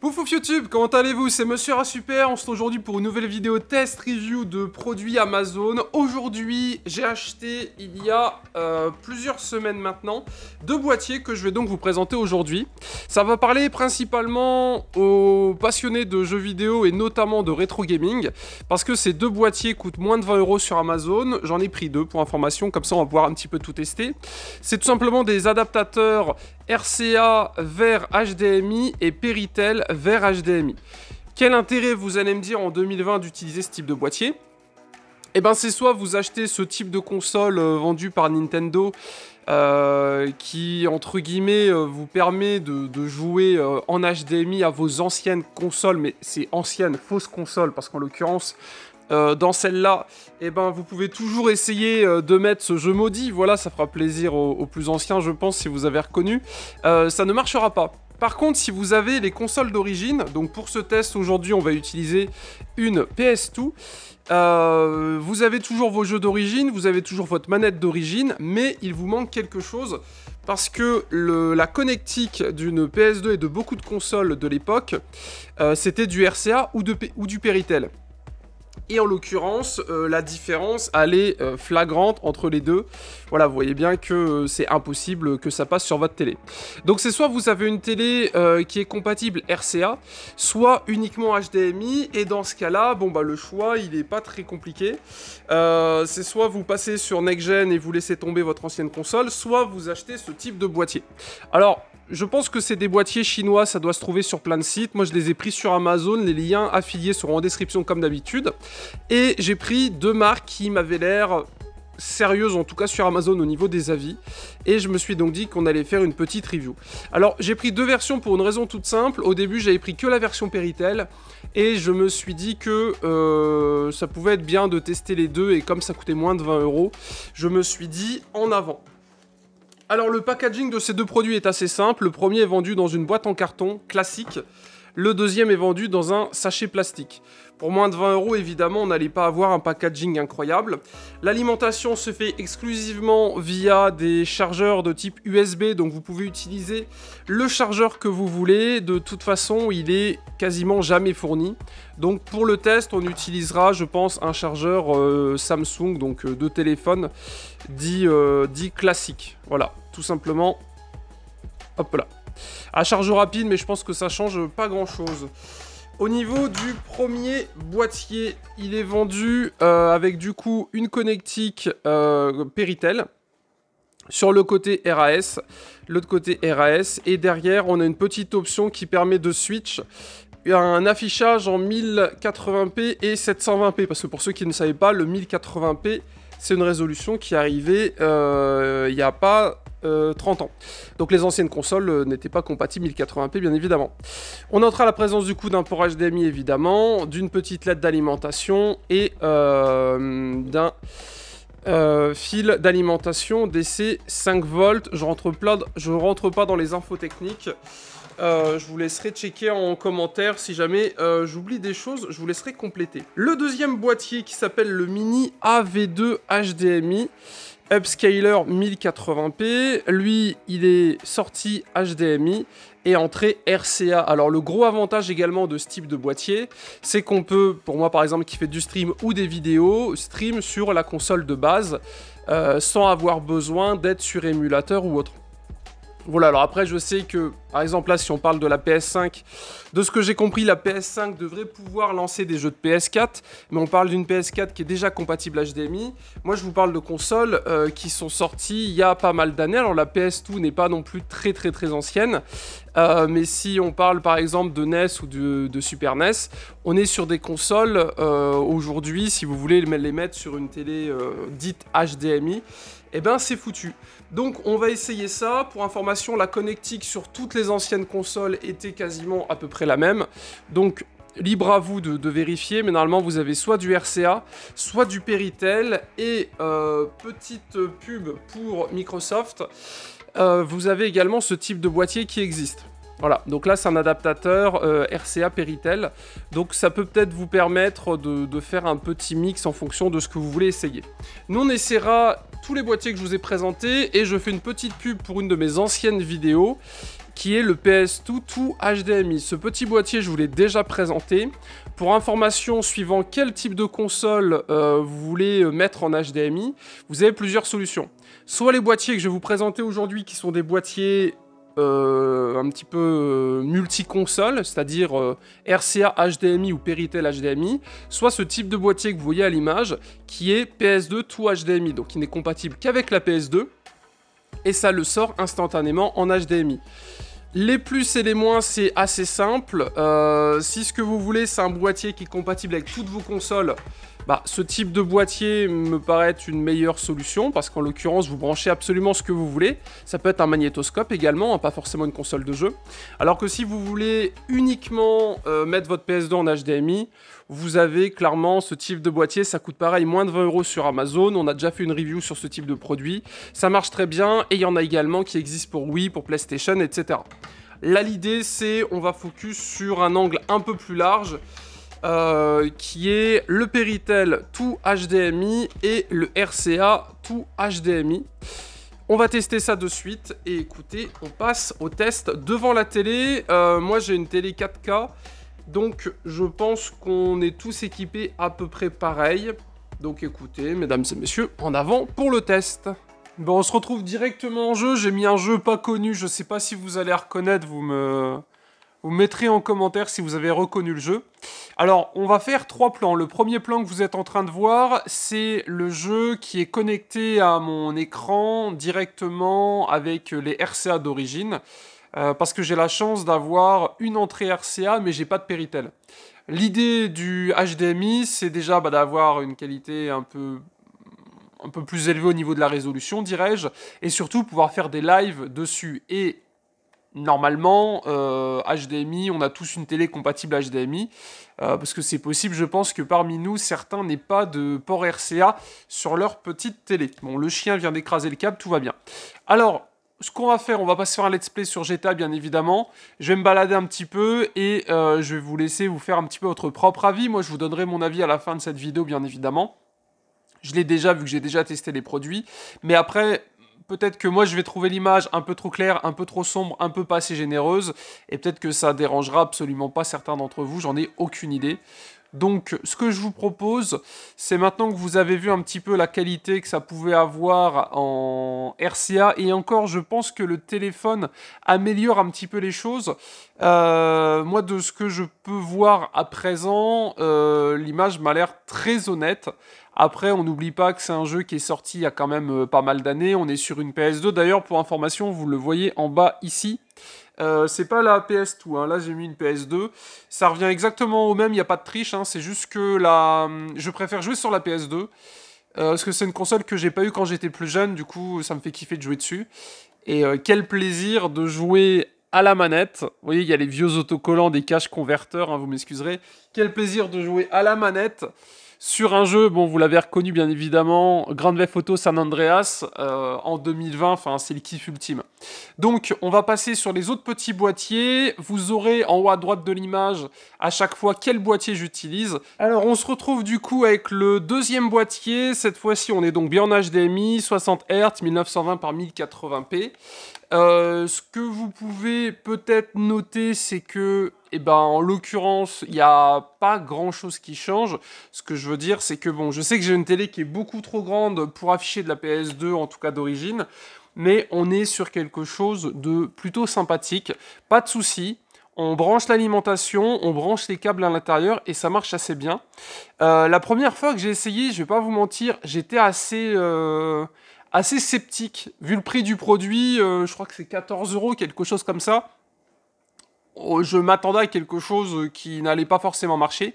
Poufouf YouTube, comment allez-vous C'est Monsieur super on se retrouve aujourd'hui pour une nouvelle vidéo test review de produits Amazon. Aujourd'hui, j'ai acheté, il y a euh, plusieurs semaines maintenant, deux boîtiers que je vais donc vous présenter aujourd'hui. Ça va parler principalement aux passionnés de jeux vidéo et notamment de rétro gaming, parce que ces deux boîtiers coûtent moins de 20 euros sur Amazon. J'en ai pris deux pour information, comme ça on va pouvoir un petit peu tout tester. C'est tout simplement des adaptateurs RCA vers HDMI et Péritel vers HDMI. Quel intérêt vous allez me dire en 2020 d'utiliser ce type de boîtier Eh bien c'est soit vous achetez ce type de console euh, vendue par Nintendo euh, qui entre guillemets euh, vous permet de, jouer en HDMI à vos anciennes consoles, mais c'est anciennes, fausses consoles, parce qu'en l'occurrence, dans celle-là, eh ben, vous pouvez toujours essayer de mettre ce jeu maudit, voilà, ça fera plaisir aux, plus anciens, je pense, si vous avez reconnu. ça ne marchera pas. Par contre, si vous avez les consoles d'origine, donc pour ce test aujourd'hui, on va utiliser une PS2. Euh, vous avez toujours vos jeux d'origine, vous avez toujours votre manette d'origine, mais il vous manque quelque chose parce que la connectique d'une PS2 et de beaucoup de consoles de l'époque, euh, c'était du RCA ou, ou du Péritel. Et en l'occurrence, euh, la différence, elle est euh, flagrante entre les deux. Voilà, vous voyez bien que euh, c'est impossible que ça passe sur votre télé. Donc c'est soit vous avez une télé qui est compatible RCA, soit uniquement HDMI. Et dans ce cas-là, bon bah le choix, il est pas très compliqué. c'est soit vous passez sur Next et vous laissez tomber votre ancienne console, soit vous achetez ce type de boîtier. Alors, je pense que c'est des boîtiers chinois, ça doit se trouver sur plein de sites. Moi, je les ai pris sur Amazon. Les liens affiliés seront en description comme d'habitude. Et j'ai pris deux marques qui m'avaient l'air sérieuses, en tout cas sur Amazon au niveau des avis. Et je me suis donc dit qu'on allait faire une petite review. Alors j'ai pris deux versions pour une raison toute simple. Au début j'avais pris que la version Peritel, Et je me suis dit que euh, ça pouvait être bien de tester les deux. Et comme ça coûtait moins de 20 euros, je me suis dit en avant. Alors le packaging de ces deux produits est assez simple. Le premier est vendu dans une boîte en carton classique. Le deuxième est vendu dans un sachet plastique. Pour moins de 20 euros, évidemment, on n'allait pas avoir un packaging incroyable. L'alimentation se fait exclusivement via des chargeurs de type USB, donc vous pouvez utiliser le chargeur que vous voulez. De toute façon, il est quasiment jamais fourni. Donc pour le test, on utilisera, je pense, un chargeur euh, Samsung, donc euh, de téléphone, dit, euh, dit classique. Voilà, tout simplement. Hop là. À charge rapide, mais je pense que ça change pas grand chose. Au niveau du premier boîtier, il est vendu euh, avec du coup une connectique euh, sur le côté RAS, l'autre côté RAS, et derrière on a une petite option qui permet de switch un affichage en 1080p et 720p, parce que pour ceux qui ne savaient pas, le 1080p c'est une résolution qui est arrivée euh, il n'y a pas 30 euh, ans. Donc les anciennes consoles euh, n'étaient pas compatibles 1080p bien évidemment. On notera la présence du coup d'un port HDMI évidemment, d'une petite lettre d'alimentation et euh, d'un fil d'alimentation DC 5 volts. Je rentre, je rentre pas dans les infos techniques. Euh, je vous laisserai checker en commentaire si jamais euh, j'oublie des choses, je vous laisserai compléter. Le deuxième boîtier qui s'appelle le Mini AV2 HDMI. Upscaler 1080p, lui il est sorti HDMI et entrée RCA. Alors le gros avantage également de ce type de boîtier, c'est qu'on peut, pour moi par exemple qui fait du stream ou des vidéos, stream sur la console de base euh, sans avoir besoin d'être sur émulateur ou autre. Voilà, alors après, je sais que, par exemple, là, si on parle de la PS5, de ce que j'ai compris, la PS5 devrait pouvoir lancer des jeux de PS4, mais on parle d'une PS4 qui est déjà compatible HDMI. Moi, je vous parle de consoles euh, qui sont sorties il y a pas mal d'années. Alors, la PS2 n'est pas non plus très, très, très ancienne, euh, mais si on parle, par exemple, de NES ou de, Super NES, on est sur des consoles euh, aujourd'hui, si vous voulez les mettre sur une télé dite HDMI, eh ben, c'est foutu. Donc on va essayer ça. Pour information, la connectique sur toutes les anciennes consoles était quasiment à peu près la même. Donc libre à vous de, vérifier, mais normalement vous avez soit du RCA, soit du Peritel. et euh, petite pub pour Microsoft, euh, vous avez également ce type de boîtier qui existe. Voilà, donc là c'est un adaptateur euh, RCA Peritel. donc ça peut peut-être vous permettre de, de, faire un petit mix en fonction de ce que vous voulez essayer. Nous on essaiera les boîtiers que je vous ai présentés et je fais une petite pub pour une de mes anciennes vidéos qui est le PS2 tout HDMI. Ce petit boîtier, je vous l'ai déjà présenté. Pour information, suivant quel type de console euh, vous voulez euh, mettre en HDMI, vous avez plusieurs solutions. Soit les boîtiers que je vais vous présenter aujourd'hui qui sont des boîtiers euh, un petit peu euh, multi-console, c'est-à-dire euh, RCA HDMI ou Peritel HDMI, soit ce type de boîtier que vous voyez à l'image, qui est PS2 tout HDMI, donc qui n'est compatible qu'avec la PS2, et ça le sort instantanément en HDMI. Les plus et les moins, c'est assez simple. si ce que vous voulez, c'est un boîtier qui est compatible avec toutes vos consoles, bah, ce type de boîtier me paraît une meilleure solution parce qu'en l'occurrence, vous branchez absolument ce que vous voulez. Ça peut être un magnétoscope également, hein, pas forcément une console de jeu. Alors que si vous voulez uniquement euh, mettre votre PS2 en HDMI, vous avez clairement ce type de boîtier. Ça coûte pareil moins de 20 euros sur Amazon. On a déjà fait une review sur ce type de produit. Ça marche très bien et il y en a également qui existent pour Wii, pour PlayStation, etc. Là, l'idée, c'est on va focus sur un angle un peu plus large euh, qui est le Péritel tout HDMI et le RCA tout HDMI. On va tester ça de suite et écoutez, on passe au test devant la télé. Euh, moi j'ai une télé 4K, donc je pense qu'on est tous équipés à peu près pareil. Donc écoutez, mesdames et messieurs, en avant pour le test. Bon, on se retrouve directement en jeu. J'ai mis un jeu pas connu, je sais pas si vous allez reconnaître, vous me... Vous mettrez en commentaire si vous avez reconnu le jeu. Alors, on va faire trois plans. Le premier plan que vous êtes en train de voir, c'est le jeu qui est connecté à mon écran directement avec les RCA d'origine. Euh, parce que j'ai la chance d'avoir une entrée RCA, mais j'ai pas de Péritel. L'idée du HDMI, c'est déjà bah, d'avoir une qualité un peu un peu plus élevée au niveau de la résolution, dirais-je, et surtout pouvoir faire des lives dessus. Et normalement, HDMI, euh, on a tous une télé compatible HDMI, euh, parce que c'est possible, je pense, que parmi nous, certains n'aient pas de port RCA sur leur petite télé. Bon, le chien vient d'écraser le câble, tout va bien. Alors, ce qu'on va faire, on va passer se un let's play sur GTA, bien évidemment. Je vais me balader un petit peu et euh, je vais vous laisser vous faire un petit peu votre propre avis. Moi, je vous donnerai mon avis à la fin de cette vidéo, bien évidemment. Je l'ai déjà vu que j'ai déjà testé les produits. Mais après, peut-être que moi je vais trouver l'image un peu trop claire, un peu trop sombre, un peu pas assez généreuse, et peut-être que ça dérangera absolument pas certains d'entre vous, j'en ai aucune idée. Donc ce que je vous propose, c'est maintenant que vous avez vu un petit peu la qualité que ça pouvait avoir en RCA, et encore je pense que le téléphone améliore un petit peu les choses. Euh, moi de ce que je peux voir à présent, euh, l'image m'a l'air très honnête. Après, on n'oublie pas que c'est un jeu qui est sorti il y a quand même euh, pas mal d'années. On est sur une PS2. D'ailleurs, pour information, vous le voyez en bas ici. Euh, c'est pas la PS2, hein. là j'ai mis une PS2. Ça revient exactement au même, il n'y a pas de triche, hein. c'est juste que euh, je préfère jouer sur la PS2. parce que c'est une console que j'ai pas eu quand j'étais plus jeune, du coup ça me fait kiffer de jouer dessus. Et quel plaisir de jouer à la manette. Vous voyez, il y a les vieux autocollants des caches converteurs, hein, vous m'excuserez. Quel plaisir de jouer à la manette sur un jeu, bon, vous l'avez reconnu bien évidemment, Grand Theft San Andreas euh, en 2020, enfin, c'est le kiff ultime. Donc, on va passer sur les autres petits boîtiers. Vous aurez en haut à droite de l'image à chaque fois quel boîtier j'utilise. Alors, on se retrouve du coup avec le deuxième boîtier. Cette fois-ci, on est donc bien en HDMI, 60 Hz, 1920 par 1080p. Euh, ce que vous pouvez peut-être noter, c'est que et eh ben en l'occurrence, il n'y a pas grand-chose qui change. Ce que je veux dire, c'est que bon, je sais que j'ai une télé qui est beaucoup trop grande pour afficher de la PS2, en tout cas d'origine, mais on est sur quelque chose de plutôt sympathique. Pas de souci. On branche l'alimentation, on branche les câbles à l'intérieur et ça marche assez bien. Euh, la première fois que j'ai essayé, je vais pas vous mentir, j'étais assez euh, assez sceptique. Vu le prix du produit, euh, je crois que c'est 14 euros, quelque chose comme ça. Oh, je m'attendais à quelque chose qui n'allait pas forcément marcher.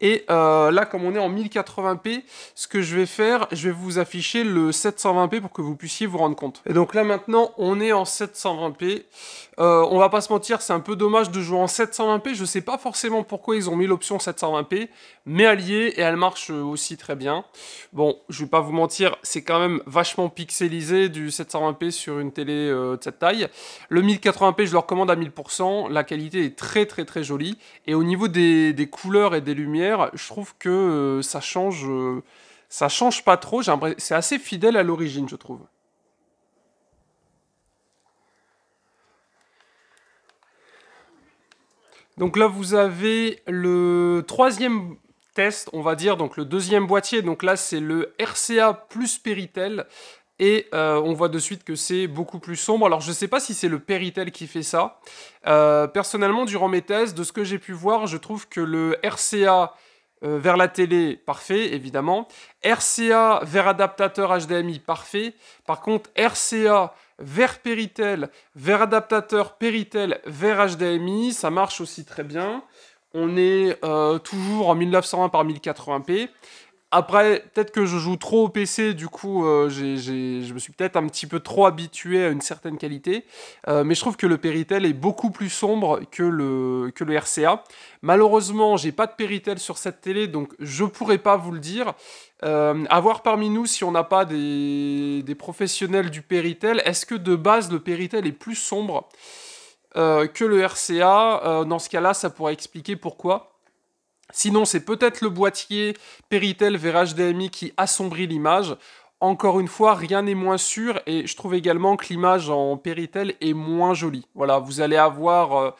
Et euh, là, comme on est en 1080p, ce que je vais faire, je vais vous afficher le 720p pour que vous puissiez vous rendre compte. Et donc là maintenant, on est en 720p. Euh, on va pas se mentir, c'est un peu dommage de jouer en 720p. Je sais pas forcément pourquoi ils ont mis l'option 720p, mais elle y est et elle marche euh, aussi très bien. Bon, je vais pas vous mentir, c'est quand même vachement pixelisé du 720p sur une télé de cette taille. Le 1080p, je le recommande à 1000%. La qualité est très très très jolie. Et au niveau des couleurs et des lumières, je trouve que euh, ça change, euh, ça change pas trop. C'est assez fidèle à l'origine, je trouve. Donc là, vous avez le troisième test, on va dire, donc le deuxième boîtier. Donc là, c'est le RCA plus Péritel. Et euh, on voit de suite que c'est beaucoup plus sombre. Alors je ne sais pas si c'est le Peritel qui fait ça. Euh, personnellement, durant mes thèses, de ce que j'ai pu voir, je trouve que le RCA euh, vers la télé, parfait, évidemment. RCA vers adaptateur HDMI, parfait. Par contre, RCA vers Peritel, vers adaptateur Peritel, vers HDMI, ça marche aussi très bien. On est toujours en 1920 par 1080p. Après, peut-être que je joue trop au PC, du coup, euh, je me suis peut-être un petit peu trop habitué à une certaine qualité. Euh, mais je trouve que le Péritel est beaucoup plus sombre que le, que le RCA. Malheureusement, j'ai pas de Péritel sur cette télé, donc je pourrais pas vous le dire. Euh, voir parmi nous si on n'a pas des, des, professionnels du Péritel. Est-ce que de base, le Péritel est plus sombre euh, que le RCA Dans ce cas-là, ça pourrait expliquer pourquoi. Sinon, c'est peut-être le boîtier Peritel vers HDMI qui assombrit l'image. Encore une fois, rien n'est moins sûr et je trouve également que l'image en Peritel est moins jolie. Voilà, vous allez avoir... Euh,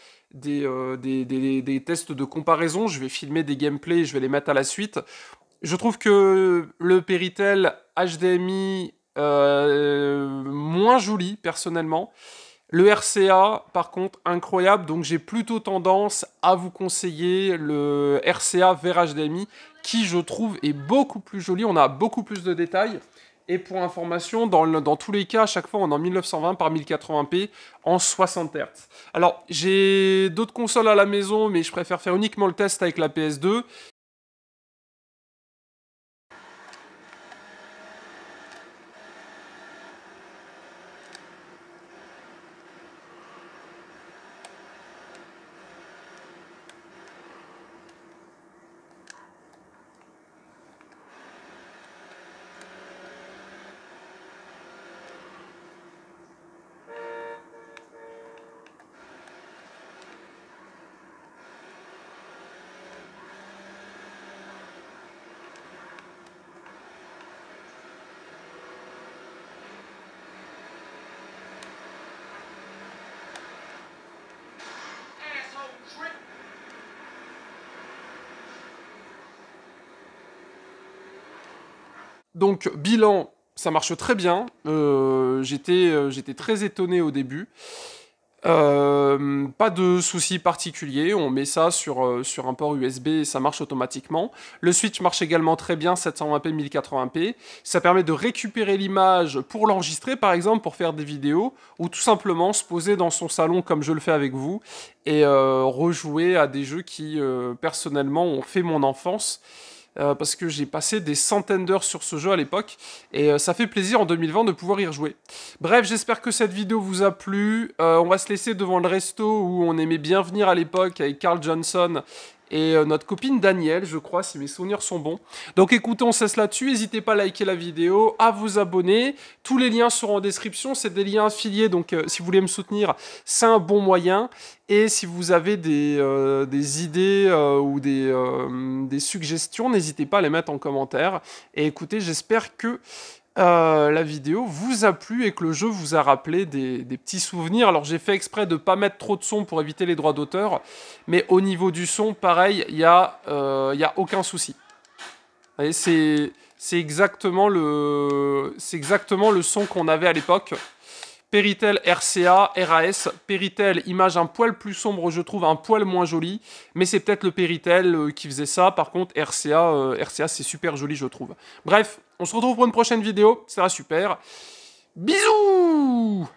euh, des, tests de comparaison, je vais filmer des gameplays, je vais les mettre à la suite. Je trouve que le Peritel HDMI euh, moins joli personnellement. Le RCA, par contre, incroyable, donc j'ai plutôt tendance à vous conseiller le RCA vers HDMI, qui je trouve est beaucoup plus joli, on a beaucoup plus de détails. Et pour information, dans, dans, tous les cas, à chaque fois, on est en 1920 par 1080p en 60 Hz. Alors, j'ai d'autres consoles à la maison, mais je préfère faire uniquement le test avec la PS2. Donc, bilan, ça marche très bien. Euh, euh, j'étais très étonné au début. Euh, pas de soucis particuliers, on met ça sur, un port USB et ça marche automatiquement. Le switch marche également très bien, 720p, 1080p. Ça permet de récupérer l'image pour l'enregistrer, par exemple, pour faire des vidéos, ou tout simplement se poser dans son salon comme je le fais avec vous et rejouer à des jeux qui, personnellement, ont fait mon enfance. Euh, parce que j'ai passé des centaines d'heures sur ce jeu à l'époque, et euh, ça fait plaisir en 2020 de pouvoir y rejouer. Bref, j'espère que cette vidéo vous a plu. Euh, on va se laisser devant le resto où on aimait bien venir à l'époque avec Carl Johnson et euh, notre copine Danielle, je crois, si mes souvenirs sont bons. Donc écoutez, on cesse là-dessus. N'hésitez pas à liker la vidéo, à vous abonner. Tous les liens seront en description. C'est des liens affiliés, donc euh, si vous voulez me soutenir, c'est un bon moyen. Et si vous avez des, euh, idées ou des, des suggestions, n'hésitez pas à les mettre en commentaire. Et écoutez, j'espère que euh, la vidéo vous a plu et que le jeu vous a rappelé des, petits souvenirs. Alors j'ai fait exprès de ne pas mettre trop de son pour éviter les droits d'auteur, mais au niveau du son, pareil, il n'y a, euh, y a aucun souci. C'est exactement, le, exactement le son qu'on avait à l'époque. Peritel RCA, RAS, Peritel image un poil plus sombre, je trouve un poil moins joli, mais c'est peut-être le Peritel euh, qui faisait ça. Par contre, RCA, RCA c'est super joli, je trouve. Bref, on se retrouve pour une prochaine vidéo, ça sera super. Bisous